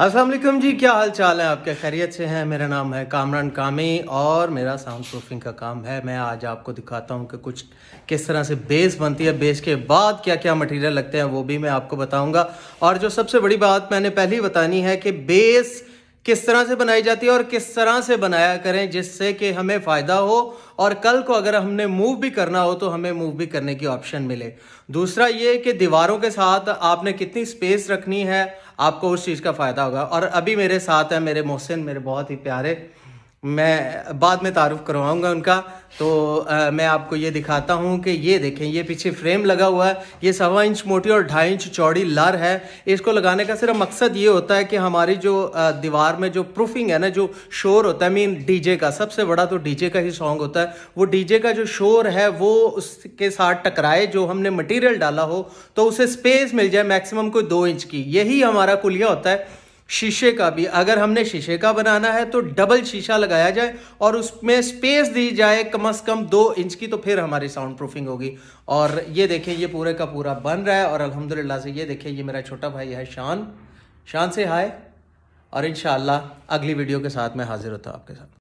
असलम जी क्या हाल चाल है आपके खैरियत से हैं मेरा नाम है कामरान कामी और मेरा साउंड प्रूफिंग का काम है मैं आज आपको दिखाता हूँ कि कुछ किस तरह से बेस बनती है बेस के बाद क्या क्या मटेरियल लगते हैं वो भी मैं आपको बताऊँगा और जो सबसे बड़ी बात मैंने पहले ही बतानी है कि बेस किस तरह से बनाई जाती है और किस तरह से बनाया करें जिससे कि हमें फ़ायदा हो और कल को अगर हमने मूव भी करना हो तो हमें मूव भी करने की ऑप्शन मिले दूसरा ये कि दीवारों के साथ आपने कितनी स्पेस रखनी है आपको उस चीज़ का फ़ायदा होगा और अभी मेरे साथ है मेरे मोहसिन मेरे बहुत ही प्यारे मैं बाद में तारुफ करवाऊंगा उनका तो आ, मैं आपको ये दिखाता हूँ कि ये देखें ये पीछे फ्रेम लगा हुआ है ये सवा इंच मोटी और ढाई इंच चौड़ी लार है इसको लगाने का सिर्फ मकसद ये होता है कि हमारी जो दीवार में जो प्रूफिंग है ना जो शोर होता है मीन डीजे का सबसे बड़ा तो डीजे का ही सॉन्ग होता है वो डीजे का जो शोर है वो उसके साथ टकराए जो हमने मटीरियल डाला हो तो उसे स्पेस मिल जाए मैक्सिमम कोई दो इंच की यही हमारा कुलिया होता है शीशे का भी अगर हमने शीशे का बनाना है तो डबल शीशा लगाया जाए और उसमें स्पेस दी जाए कम से कम दो इंच की तो फिर हमारी साउंड प्रूफिंग होगी और ये देखें ये पूरे का पूरा बन रहा है और अल्हम्दुलिल्लाह से ये देखें ये मेरा छोटा भाई है शान शान से हाय और इन अगली वीडियो के साथ मैं हाजिर होता हूँ आपके साथ